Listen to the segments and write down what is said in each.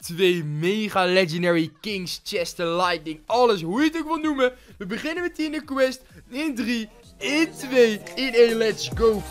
twee mega legendary kings, the lightning, alles, hoe je het ook wil noemen. We beginnen met die in de quest in 3, in 2, in 1, let's go.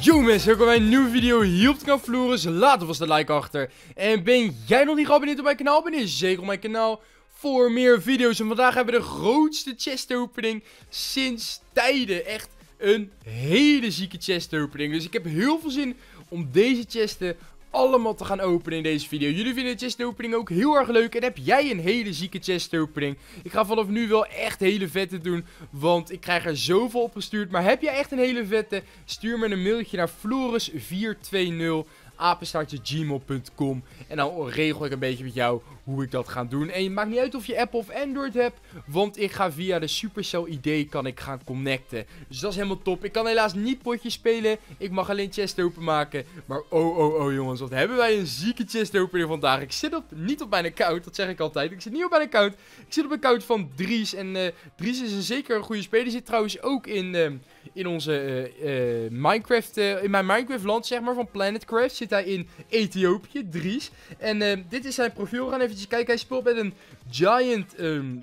Yo mensen, welkom bij een nieuwe video hier op het kanaal Floris. Laat vast een like achter. En ben jij nog niet geabonneerd op mijn kanaal? Abonneer zeker op mijn kanaal voor meer video's. En vandaag hebben we de grootste chest opening sinds tijden. Echt een hele zieke chest opening. Dus ik heb heel veel zin om deze chesten allemaal te gaan openen in deze video. Jullie vinden de chest opening ook heel erg leuk. En heb jij een hele zieke chest opening? Ik ga vanaf nu wel echt hele vette doen. Want ik krijg er zoveel op gestuurd. Maar heb jij echt een hele vette? Stuur me een mailtje naar flores 420 apenstaartje.gmail.com. En dan regel ik een beetje met jou hoe ik dat ga doen. En je maakt niet uit of je Apple of Android hebt, want ik ga via de Supercell ID kan ik gaan connecten. Dus dat is helemaal top. Ik kan helaas niet potjes spelen, ik mag alleen chest openmaken. Maar oh oh oh jongens, wat hebben wij een zieke chest opener vandaag. Ik zit op, niet op mijn account, dat zeg ik altijd. Ik zit niet op mijn account, ik zit op een account van Dries. En eh, Dries is een zeker een goede speler, zit trouwens ook in... Uh, in onze eh, eh, Minecraft, eh, in mijn Minecraft land zeg maar, van Planetcraft zit hij in Ethiopië, Dries. En dit is zijn profiel, we gaan even kijken, hij speelt met een giant um,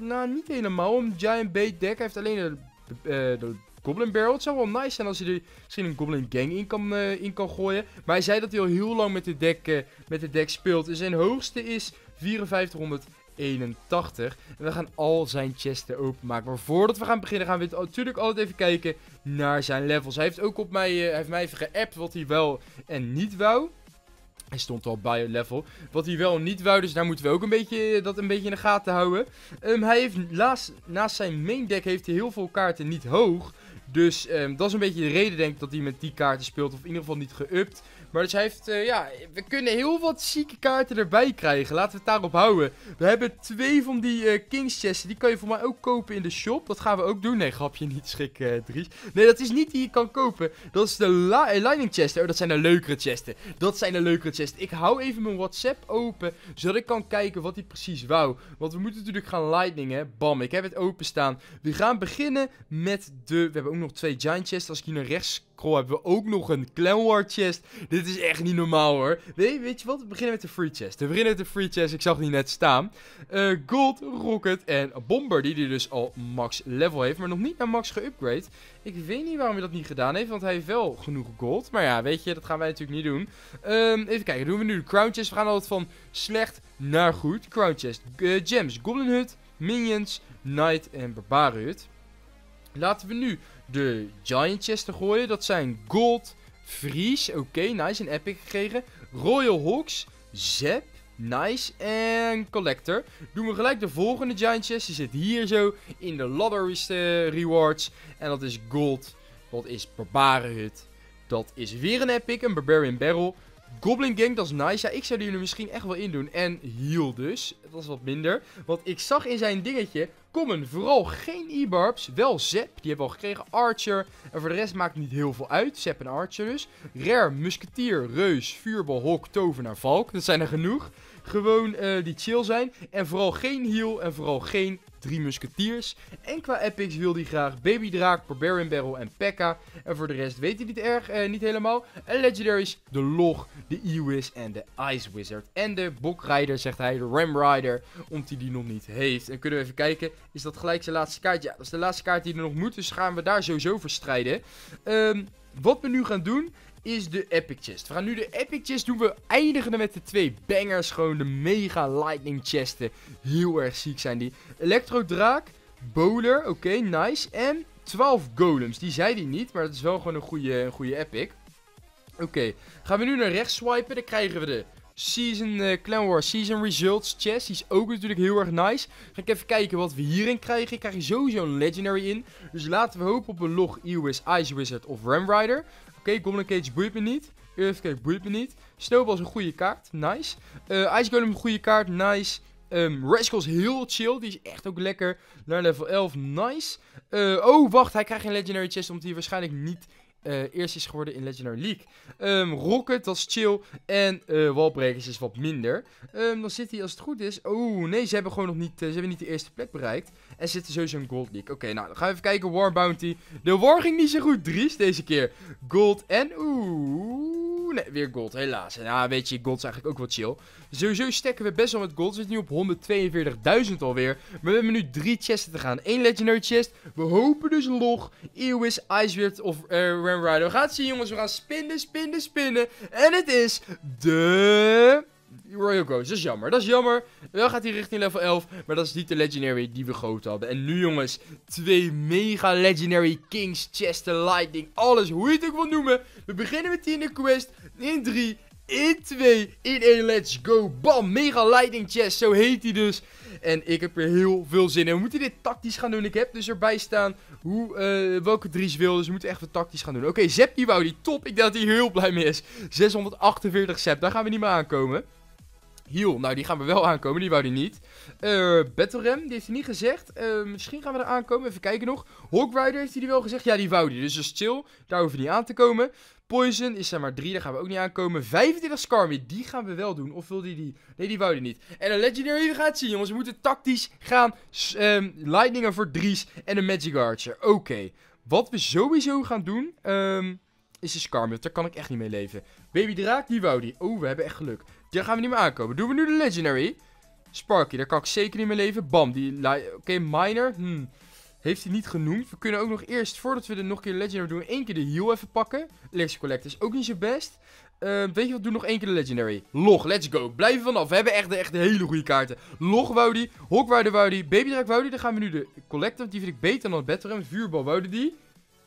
nou niet helemaal, een giant bait deck. Hij heeft alleen de, Goblin Barrel. Het zou wel nice zijn als je er misschien een Goblin Gang in kan, in kan gooien. Maar hij zei dat hij al heel lang met de deck, met dit deck speelt. En zijn hoogste is 5400 81. En we gaan al zijn chesten openmaken. Maar voordat we gaan beginnen gaan we natuurlijk altijd even kijken naar zijn levels. Hij heeft ook op mij, eh, heeft mij even geappt wat hij wel en niet wou. Hij stond al bij het level. Wat hij wel niet wou, dus daar moeten we ook een beetje, eh, dat een beetje in de gaten houden. Ehm, hij heeft naast naast zijn main deck heeft hij heel veel kaarten niet hoog. Dus ehm, dat is een beetje de reden denk ik dat hij met die kaarten speelt. Of in ieder geval niet geüpt. Maar dus hij heeft, eh, ja, we kunnen heel wat zieke kaarten erbij krijgen. Laten we het daarop houden. We hebben twee van die eh, Kings chests. Die kan je voor mij ook kopen in de shop. Dat gaan we ook doen. Nee, grapje, niet schik uh, eh, Dries. Nee, dat is niet die je kan kopen. Dat is de Lightning chest. Oh, dat zijn de leukere chesten. Dat zijn de leukere chests. Ik hou even mijn WhatsApp open, zodat ik kan kijken wat hij precies wou. Want we moeten natuurlijk gaan lightning, hè. Bam, ik heb het openstaan. We gaan beginnen met de... We hebben ook nog twee giant chests. Als ik hier naar rechts hebben we ook nog een Clan War chest. Dit is echt niet normaal hoor. Nee, weet je wat? We beginnen met de free chest. We beginnen met de free chest. Ik zag die net staan. Eh, gold, Rocket en Bomber. Die die dus al max level heeft. Maar nog niet naar max geupgrade. Ik weet niet waarom hij dat niet gedaan heeft. Want hij heeft wel genoeg gold. Maar ja, weet je. Dat gaan wij natuurlijk niet doen. Ehm, even kijken. Doen we nu de crown chest. We gaan altijd van slecht naar goed. Crown chest. Eh, gems. Goblin Hut. Minions. Knight en Barbaren Hut. Laten we nu de Giant Chest te gooien. Dat zijn Gold, Vries, oké, nice, een epic gekregen. Royal Hawks, Zep, nice, en Collector. Doen we gelijk de volgende Giant Chest, die zit hier zo in de lottery eh, Rewards. En dat is Gold, dat is Barbarenhut. Dat is weer een epic, een Barbarian Barrel. Goblin Gang, dat is nice. Ja, ik zou die er misschien echt wel in doen. En heal dus. Dat is wat minder. Want ik zag in zijn dingetje... komen vooral geen E-barbs. Wel Zep, die hebben we al gekregen. Archer. En voor de rest maakt het niet heel veel uit. Zep en Archer dus. Rare, Musketier, Reus, Vuurbal, Hok, Tovenaar, Valk. Dat zijn er genoeg. Gewoon eh, die chill zijn. En vooral geen heal en vooral geen drie musketiers. En qua epics wil hij graag Baby Draak, Barbarian Barrel en Pekka. En voor de rest weet hij niet erg, eh, niet helemaal. En legendaries, de Log, de Ewiz en de Ice Wizard. En de Bokrider, zegt hij, de Ram Rider, omdat hij die nog niet heeft. En kunnen we even kijken, is dat gelijk zijn laatste kaart? Ja, dat is de laatste kaart die er nog moet, dus gaan we daar sowieso voor strijden. Ehm, wat we nu gaan doen, is de Epic Chest. We gaan nu de Epic Chest doen. We eindigen er met de twee bangers. Gewoon de mega Lightning Chesten. Heel erg ziek zijn die. Electro Draak. Bowler. Oké, nice. En 12 Golems. Die zei die niet, maar dat is wel gewoon een goede, een goede Epic. Oké, gaan we nu naar rechts swipen. Dan krijgen we de Season, uh, Clan War Season Results chest. Die is ook natuurlijk heel erg nice. Ga ik even kijken wat we hierin krijgen. Ik krijg hier sowieso een Legendary in. Dus laten we hopen op een log EOS, Ice Wizard of Ram Rider oké. Goblin Cage boeit me niet. Earthquake boeit me niet. Snowball is een goede kaart. Nice. Uh, Ice Golem een goede kaart. Nice. Ehm, Rascal is heel chill. Die is echt ook lekker. Naar level 11. Nice. Eh, oh, wacht. Hij krijgt geen legendary chest. Omdat hij waarschijnlijk niet eh, eerst is geworden in Legendary League. Ehm, Rocket, dat is chill. En uh, eh, Walbrekers is wat minder. Ehm, dan zit hij als het goed is... Oh, nee, ze hebben gewoon nog niet, eh, ze hebben niet de eerste plek bereikt. En zitten sowieso in Gold League. Oké, nou, dan gaan we even kijken. War Bounty. De War ging niet zo goed. Dries deze keer. Gold en... Oeh, nee, weer Gold, helaas. Ja, weet je, Gold is eigenlijk ook wel chill. Sowieso stekken we best wel met Gold. We zitten nu op 142.000 alweer. Maar we hebben nu drie chests te gaan. Eén Legendary chest. We hopen dus log. log. Ice Icebeard of... Uh, we gaan het zien, jongens. We gaan spinnen, spinnen, spinnen. En het is de... Royal Ghost. Dat is jammer. Dat is jammer. Wel gaat hij richting level 11. Maar dat is niet de legendary die we gehoten hadden. En nu jongens. Twee mega legendary kings. Chester lightning. Alles. Hoe je het ook wil noemen. We beginnen met die in de quest. In 3, in 2, in 1, let's go, bam, mega lightning chest, zo heet hij dus. En ik heb er heel veel zin in. We moeten dit tactisch gaan doen. Ik heb dus erbij staan hoe, uh, welke Dries wil. Dus we moeten echt wat tactisch gaan doen. Oké, okay, Zep die wou die top. Ik denk dat hij heel blij mee is. 648 Zep, daar gaan we niet meer aankomen. Heal, nou die gaan we wel aankomen, die wou die niet. Uh, Battle Ram, die heeft hij niet gezegd. Eh, misschien gaan we er aankomen, even kijken nog. Hawk Rider heeft hij die wel gezegd, ja die wou die. Dus is chill, daar hoeven we niet aan te komen. Poison is zeg maar 3, daar gaan we ook niet aankomen. 25 Skarmy, die gaan we wel doen. Of wil die die? Nee, die wou die niet. En een Legendary, we gaan het zien jongens. We moeten tactisch gaan. Ehm, Lightning Lightningen voor drie's en een Magic Archer. Oké, wat we sowieso gaan doen... Um, is de Skarmy, daar kan ik echt niet mee leven. Baby Draak, die wou die. Oh, we hebben echt geluk. Daar gaan we niet meer aankomen. Doen we nu de Legendary? Sparky, daar kan ik zeker niet mee leven. Bam, die... Oké, okay, Miner. Hmm heeft hij niet genoemd. We kunnen ook nog eerst, voordat we er nog een keer Legendary doen, één keer de heel even pakken. Legacy collector is ook niet zo best. Ehm, weet je wat, doe nog één keer de Legendary. Log, let's go. Blijven vanaf. We hebben echt, echt hele goede kaarten. Log Woudy, Hawkwaarder Woudi, Babydraak Woudi. Dan gaan we nu de collector want die vind ik beter dan het Battle Vuurbal Woudi. die.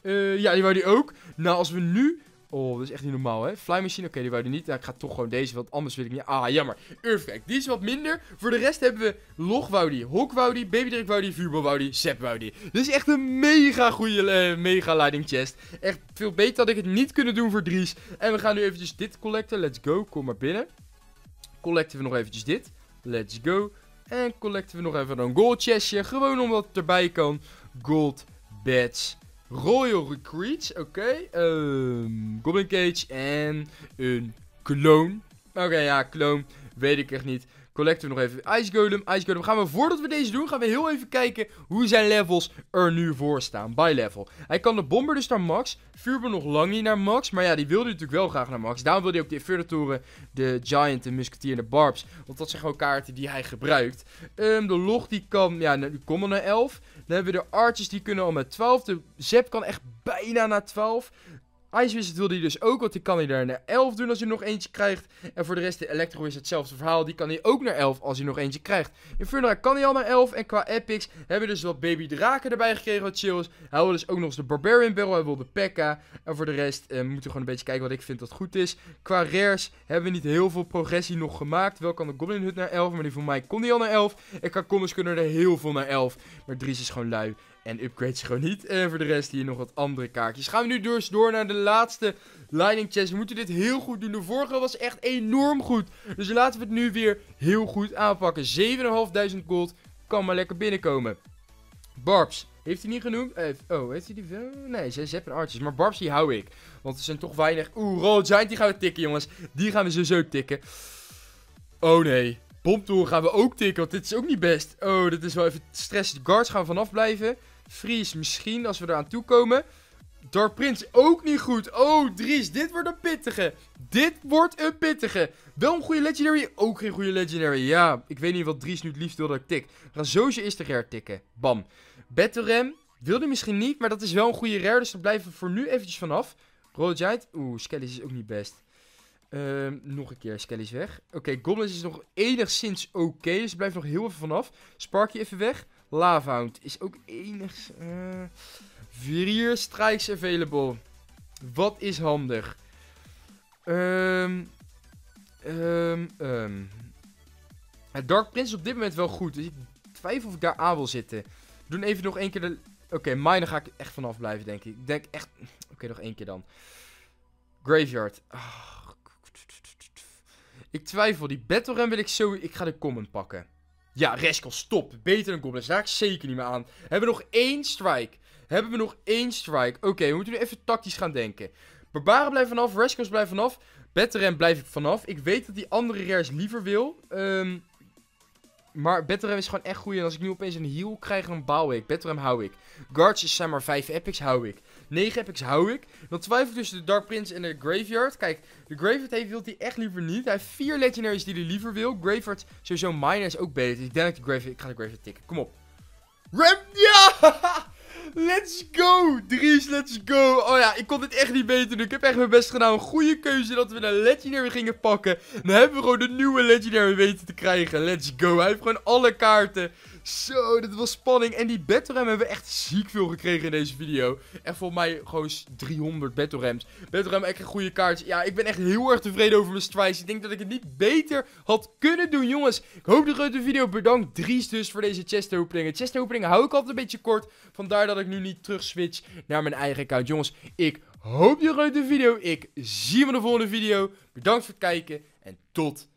Eh, ja, die Woudi ook. Nou, als we nu Oh, dat is echt niet normaal, hè? Fly Machine, oké, die wou niet. Nou, ik ga toch gewoon deze, want anders wil ik niet. Ah, jammer. Perfect. die is wat minder. Voor de rest hebben we Log Woudi, Hok Baby Drink Woudi, Dit is echt een mega goede eh, mega lighting chest. Echt veel beter had ik het niet kunnen doen voor Dries. En we gaan nu eventjes dit collecten. Let's go, kom maar binnen. Collecten we nog eventjes dit. Let's go. En collecten we nog even een gold chestje. Gewoon omdat het erbij kan. Gold bats. Royal Recruits, oké. Okay. Um, ehm, Goblin Cage en een clone. Oké, ja, clone weet ik echt niet we nog even Ice Golem. Ice Golem gaan we, voordat we deze doen, gaan we heel even kijken hoe zijn levels er nu voor staan. By level. Hij kan de bomber dus naar max. Vuurbom nog lang niet naar max. Maar ja, die wilde hij natuurlijk wel graag naar max. Daarom wilde hij ook de Infernotoren, de Giant, de Musketeer en de Barbs. Want dat zijn gewoon kaarten die hij gebruikt. Ehm, de Log die kan, ja, nu komen naar 11. Dan hebben we de Archers die kunnen al met 12. De Zep kan echt bijna naar 12. Ice wil hij dus ook, want die kan hij daar naar 11 doen als hij nog eentje krijgt. En voor de rest, de Electro is hetzelfde verhaal. Die kan hij ook naar 11 als hij nog eentje krijgt. Infernal kan hij al naar 11. En qua epics hebben we dus wat Baby Draken erbij gekregen wat chills. Hij wil dus ook nog eens de Barbarian Barrel, hij wil de Pekka. En voor de rest eh, moeten we gewoon een beetje kijken wat ik vind dat goed is. Qua rares hebben we niet heel veel progressie nog gemaakt. Wel kan de Goblin Hut naar 11, maar die voor mij kon hij al naar 11. En qua commons kunnen er heel veel naar 11. Maar Dries is gewoon lui. En upgrades gewoon niet. En voor de rest hier nog wat andere kaartjes. Gaan we nu dus door naar de laatste Lightning Chest. We moeten dit heel goed doen. De vorige was echt enorm goed. Dus laten we het nu weer heel goed aanpakken. 7.500 gold. Kan maar lekker binnenkomen. Barbs. Heeft hij niet genoemd? Eh, oh, heeft hij die wel? Nee, ze hebben en Artjes. Maar Barbs die hou ik. Want er zijn toch weinig... Oeh, rood Giant die gaan we tikken, jongens. Die gaan we sowieso tikken. Oh nee. Bomptoren gaan we ook tikken, want dit is ook niet best. Oh, dit is wel even stress. De guards gaan vanaf blijven. Fries misschien, als we eraan toekomen. Dark Prince ook niet goed. Oh, Dries, dit wordt een pittige. Dit wordt een pittige. Wel een goede legendary, ook geen goede legendary. Ja, ik weet niet wat Dries nu het liefst wil dat ik tik. We gaan sowieso eerst rare tikken. Bam. Battle Ram wilde misschien niet, maar dat is wel een goede rare. Dus daar blijven we voor nu eventjes vanaf. Roll Giant. Oeh, Skellies is ook niet best. Ehm, nog een keer, Skellies weg. Oké, Goblins is nog enigszins oké, Dus dus blijft nog heel even vanaf. Sparky even weg. Lavahound is ook enigszins... Eh, vier strikes available. Wat is handig? Um, Dark Prince is op dit moment wel goed. Dus ik twijfel of ik daar aan wil zitten. Doen even nog één keer de... Oké, okay, ga ik echt vanaf blijven, denk ik. Ik denk echt... Oké, nog één keer dan. Graveyard. Ah. Ik twijfel. Die Battle Ram wil ik zo... Ik ga de common pakken. Ja, Rascal stop. Beter dan Goblins. Daar ik zeker niet meer aan. Hebben we nog één strike? Hebben we nog één strike? Oké, we moeten nu even tactisch gaan denken. Barbaren blijven vanaf. Rascals blijven vanaf. Betteren blijf ik vanaf. Ik weet dat die andere rares liever wil. Ehm, maar Betteren is gewoon echt goed. En als ik nu opeens een heal krijg, dan bouw ik. Betteren hou ik. Guards is zijn maar 5 epics, hou ik. 9 epics dus hou ik. Dan twijfel ik tussen de Dark Prince en de Graveyard. Kijk, de Graveyard heeft, wil hij echt liever niet. Hij heeft 4 legendaries die hij liever wil. Graveyard sowieso mine is ook beter. Dus ik denk dat de Graveyard... Ik ga de Graveyard tikken. Kom op. Ram... Ja! Let's go! Dries, let's go! Oh ja, ik kon dit echt niet beter doen. Ik heb echt mijn best gedaan. Een goede keuze dat we een Legendary gingen pakken. Dan hebben we gewoon de nieuwe Legendary weten te krijgen. Let's go! Hij heeft gewoon alle kaarten. Zo, dit was spanning. En die battle hebben we echt ziek veel gekregen in deze video. Echt voor mij gewoon 300 battle rams. Battle ram, echt een goede kaart. Ja, ik ben echt heel erg tevreden over mijn strikes. Ik denk dat ik het niet beter had kunnen doen, jongens. Ik hoop dat jullie de video bedankt. Dries dus voor deze chest openingen. Chest openingen hou ik altijd een beetje kort. Vandaar dat ik nu niet terug switch naar mijn eigen account. Jongens, ik hoop dat jullie de video. Ik zie me de volgende video. Bedankt voor het kijken. En tot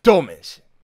dan